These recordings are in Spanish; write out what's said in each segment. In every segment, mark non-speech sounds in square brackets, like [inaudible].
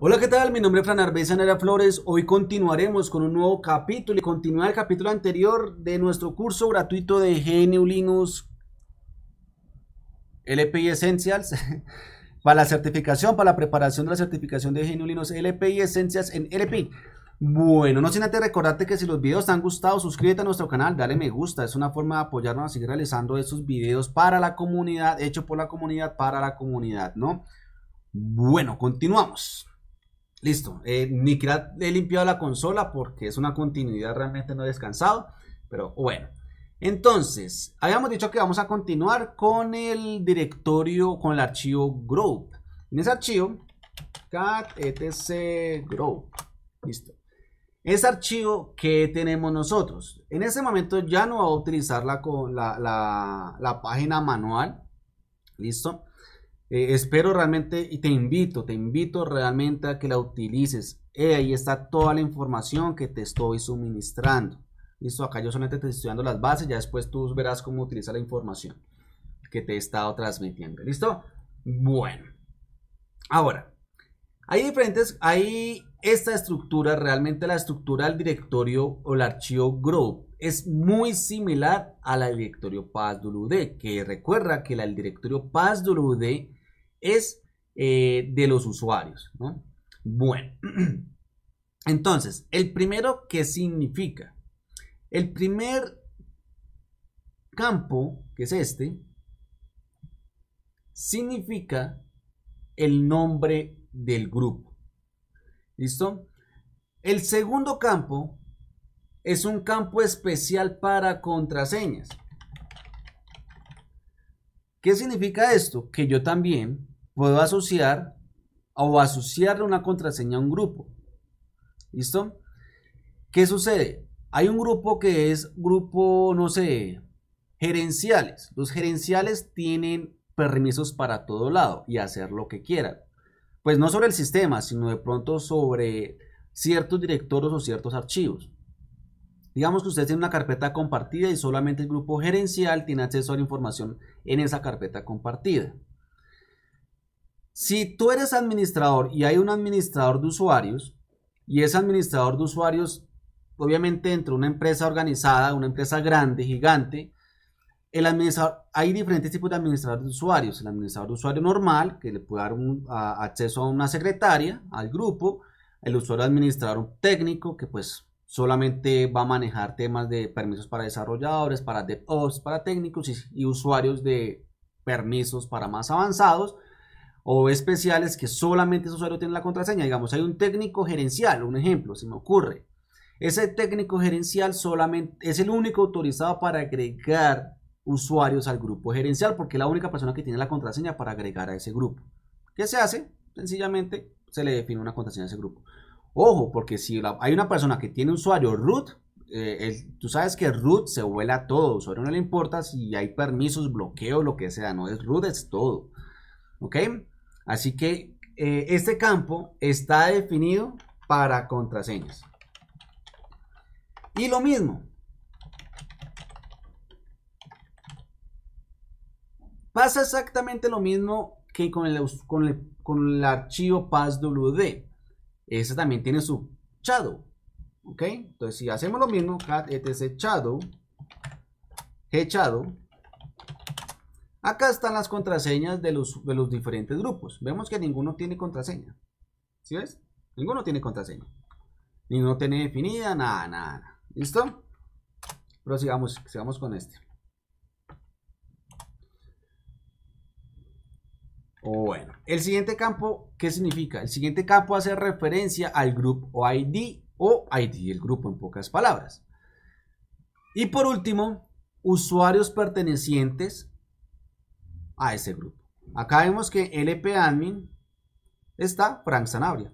Hola, ¿qué tal? Mi nombre es Fran Arbeza Nera Flores. Hoy continuaremos con un nuevo capítulo y continuar el capítulo anterior de nuestro curso gratuito de GNU Linux LPI Essentials [laughs] para la certificación, para la preparación de la certificación de GNU Linux LPI Essentials en LPI. Bueno, no sin antes recordarte que si los videos te han gustado, suscríbete a nuestro canal, dale me gusta, es una forma de apoyarnos a seguir realizando estos videos para la comunidad, hecho por la comunidad, para la comunidad, ¿no? Bueno, continuamos. Listo, eh, ni siquiera he limpiado la consola porque es una continuidad, realmente no descansado, pero bueno. Entonces, habíamos dicho que vamos a continuar con el directorio, con el archivo group. En ese archivo, cat etc group, listo. Ese archivo que tenemos nosotros. En ese momento ya no va a utilizar la, la página manual, listo. Eh, espero realmente y te invito, te invito realmente a que la utilices. Eh, ahí está toda la información que te estoy suministrando. Listo, acá yo solamente te estoy dando las bases, ya después tú verás cómo utilizar la información que te he estado transmitiendo. ¿Listo? Bueno. Ahora, hay diferentes, hay esta estructura, realmente la estructura del directorio o el archivo Grow es muy similar a la directorio PassWD, que recuerda que la del directorio PassWD es eh, de los usuarios. Bueno, [clears throat] entonces, el primero, ¿qué significa? El primer campo, que es este, significa el nombre del grupo. ¿Listo? El segundo campo es un campo especial para contraseñas. ¿Qué significa esto? Que yo también puedo asociar o asociarle una contraseña a un grupo. ¿Listo? ¿Qué sucede? Hay un grupo que es grupo, no sé, gerenciales. Los gerenciales tienen permisos para todo lado y hacer lo que quieran. Pues no sobre el sistema, sino de pronto sobre ciertos directorios o ciertos archivos. Digamos que usted tiene una carpeta compartida y solamente el grupo gerencial tiene acceso a la información en esa carpeta compartida. Si tú eres administrador y hay un administrador de usuarios y ese administrador de usuarios, obviamente dentro de una empresa organizada, una empresa grande, gigante, el hay diferentes tipos de administrador de usuarios. El administrador de usuario normal, que le puede dar un, acceso a una secretaria, al grupo. El usuario administrador técnico, que pues solamente va a manejar temas de permisos para desarrolladores, para DevOps, para técnicos y usuarios de permisos para más avanzados o especiales que solamente ese usuario tiene la contraseña. Digamos, hay un técnico gerencial, un ejemplo, si me ocurre. Ese técnico gerencial solamente es el único autorizado para agregar usuarios al grupo gerencial porque es la única persona que tiene la contraseña para agregar a ese grupo. ¿Qué se hace? Sencillamente se le define una contraseña a ese grupo. Ojo, porque si hay una persona que tiene usuario root, eh, tú sabes que root se vuela a todo, usuario no le importa si hay permisos, bloqueo, lo que sea, no es root, es todo. ¿Ok? Así que eh, este campo está definido para contraseñas. Y lo mismo. Pasa exactamente lo mismo que con el, con el, archivo passwd. Ese también tiene su shadow. ¿Ok? Entonces, si hacemos lo mismo, cat etc shadow, g Acá están las contraseñas de los, diferentes grupos. Vemos que ninguno tiene contraseña. ¿Sí ves? Ninguno tiene contraseña. Ninguno tiene definida, nada, nada, ¿Listo? Pero sigamos, sigamos con este. Oh, bueno, el siguiente campo, ¿qué significa? El siguiente campo hace referencia al grupo ID o ID del grupo en pocas palabras. Y por último, usuarios pertenecientes a ese grupo. Acá vemos que LP admin está Frank Sanabria.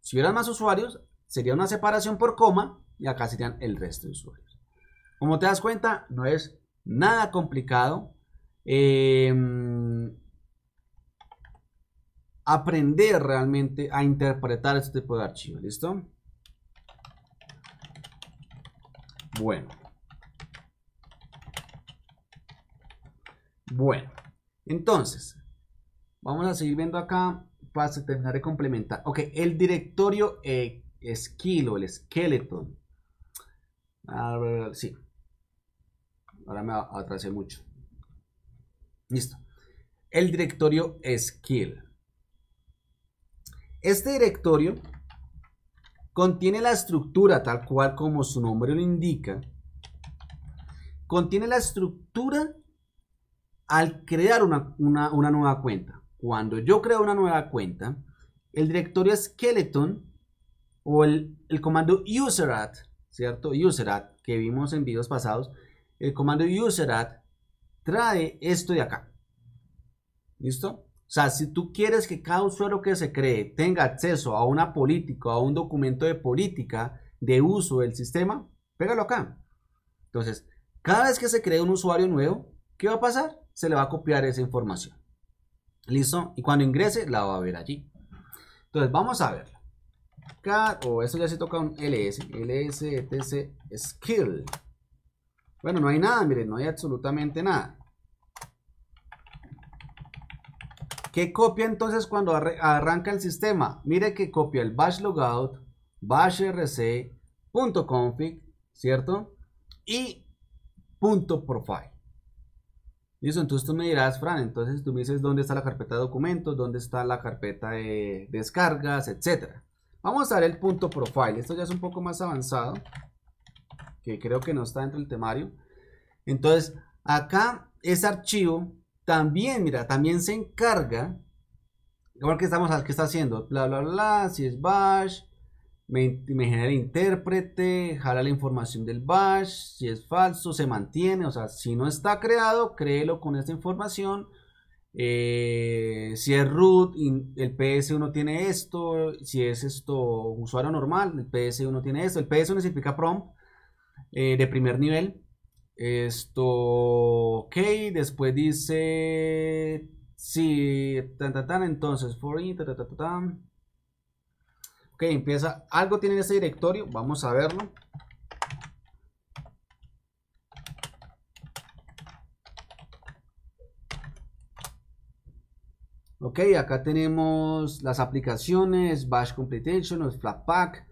Si hubieran más usuarios, sería una separación por coma y acá serían el resto de usuarios. Como te das cuenta, no es nada complicado. Eh, aprender realmente a interpretar este tipo de archivo. ¿Listo? Bueno. Bueno, entonces, vamos a seguir viendo acá para terminar de complementar. Ok, el directorio eh, esquilo, el skeleton. sí. Ahora me atrasé mucho. Listo. El directorio skill. Este directorio contiene la estructura tal cual como su nombre lo indica. Contiene la estructura al crear una, nueva cuenta. Cuando yo creo una nueva cuenta, el directorio skeleton o el, comando userad, ¿cierto? Userad, que vimos en videos pasados, el comando userad trae esto de acá. ¿Listo? O sea, si tú quieres que cada usuario que se cree tenga acceso a una política, a un documento de política de uso del sistema, pégalo acá. Entonces, cada vez que se cree un usuario nuevo, ¿qué va a pasar? se le va a copiar esa información. ¿Listo? Y cuando ingrese, la va a ver allí. Entonces, vamos a verla. o eso ya se toca un LS, LSTC Skill. Bueno, no hay nada, miren, no hay absolutamente nada. ¿Qué copia entonces cuando arranca el sistema? Mire que copia el bash logout, bash config, ¿cierto? Y punto profile. Listo, entonces tú me dirás, Fran, entonces tú me dices dónde está la carpeta de documentos, dónde está la carpeta de descargas, etcétera. Vamos a ver el punto profile. Esto ya es un poco más avanzado, que creo que no está dentro del temario. Entonces, acá ese archivo también, mira, también se encarga. Igual que estamos, ¿qué está haciendo? Bla, bla, bla, si es bash, me, genera el intérprete, jala la información del bash, si es falso, se mantiene, o sea, si no está creado, créelo con esta información. Eh, si es root, el PS1 tiene esto, si es esto usuario normal, el PS1 tiene esto, el PS1 significa prompt eh, de primer nivel. Esto, ok, después dice, si, tan, tan, tan, entonces, for in, Ok, empieza. Algo tiene en este directorio. Vamos a verlo. Ok, acá tenemos las aplicaciones, bash completation, los flatpak,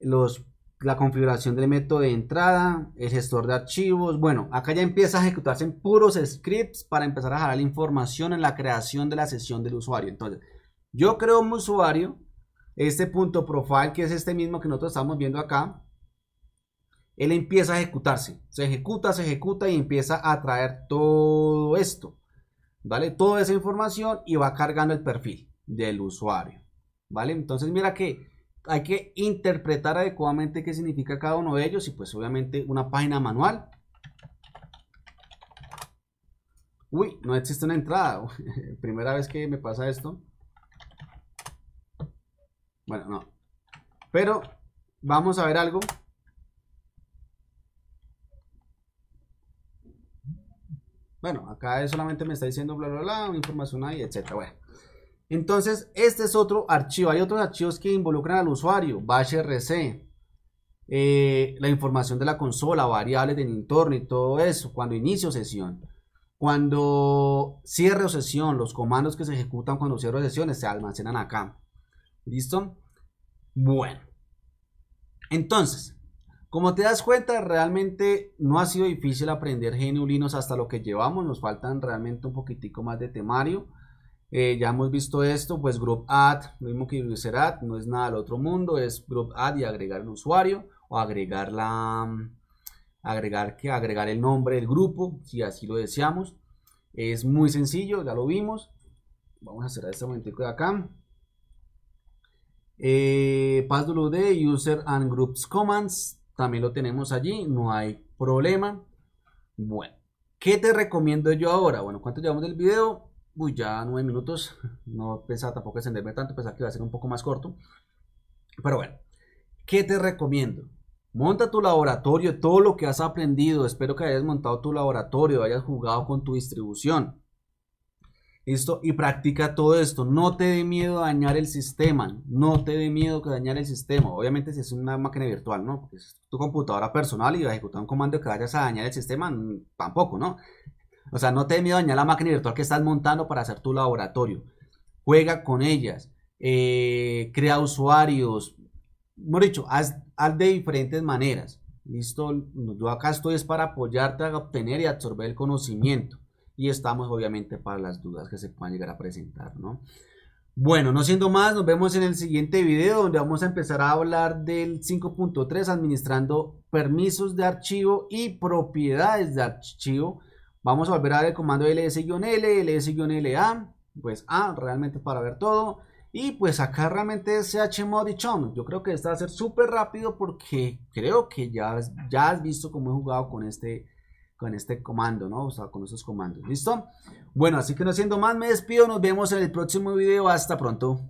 los, la configuración del método de entrada, el gestor de archivos. Bueno, acá ya empieza a ejecutarse en puros scripts para empezar a jalar la información en la creación de la sesión del usuario. Entonces, yo creo un usuario, este punto profile, que es este mismo que nosotros estamos viendo acá, él empieza a ejecutarse. Se ejecuta, se ejecuta y empieza a traer todo esto. ¿Vale? Toda esa información y va cargando el perfil del usuario. ¿Vale? Entonces mira que hay que interpretar adecuadamente qué significa cada uno de ellos y pues obviamente una página manual. Uy, no existe una entrada. [laughs] Primera vez que me pasa esto. Bueno, no. Pero vamos a ver algo. Bueno, acá solamente me está diciendo bla, bla, bla, información ahí, etcétera. Bueno. Entonces, este es otro archivo. Hay otros archivos que involucran al usuario. Bashrc. RC, eh, la información de la consola, variables del entorno y todo eso. Cuando inicio sesión. Cuando cierro sesión, los comandos que se ejecutan cuando cierro sesión se almacenan acá. ¿Listo? Bueno, entonces, como te das cuenta, realmente no ha sido difícil aprender genulinos hasta lo que llevamos. Nos faltan realmente un poquitico más de temario. Eh, ya hemos visto esto, pues Group Add, lo mismo que User Add, no es nada del otro mundo, es Group Add y agregar un usuario o agregar la mm, agregar que agregar el nombre del grupo, si así lo deseamos. Es muy sencillo, ya lo vimos. Vamos a cerrar este momento de acá. Eh, de User and Groups Commands, también lo tenemos allí, no hay problema. Bueno, ¿qué te recomiendo yo ahora? Bueno, ¿cuánto llevamos del video? Uy, ya nueve minutos. [laughs] No pensaba tampoco extenderme tanto, pensaba que iba a ser un poco más corto. Pero bueno, ¿qué te recomiendo? Monta tu laboratorio, todo lo que has aprendido. Espero que hayas montado tu laboratorio, hayas jugado con tu distribución. ¿Listo? y practica todo esto. No te dé miedo a dañar el sistema, no te dé miedo que dañar el sistema. Obviamente si es una máquina virtual, ¿no? Porque es tu computadora personal y vas a ejecutar un comando que vayas a dañar el sistema, mm, tampoco, ¿no? O sea, no te dé miedo dañar la máquina virtual que estás montando para hacer tu laboratorio. Juega con ellas, eh, crea usuarios, hemos dicho, haz, haz de diferentes maneras. Listo, yo acá estoy es para apoyarte a obtener y absorber el conocimiento y estamos obviamente para las dudas que se puedan llegar a presentar, ¿no? Bueno, no siendo más, nos vemos en el siguiente video donde vamos a empezar a hablar del 5.3 administrando permisos de archivo y propiedades de archivo. Vamos a volver a ver el comando ls-l, ls-la, pues A realmente para ver todo. Y pues acá realmente es chmod y chom. Yo creo que esta va a ser súper rápido porque creo que ya, ya has visto cómo he jugado con este en este comando, ¿no? O sea, con esos comandos, ¿listo? Bueno, así que no siendo más, me despido, nos vemos en el próximo video, hasta pronto.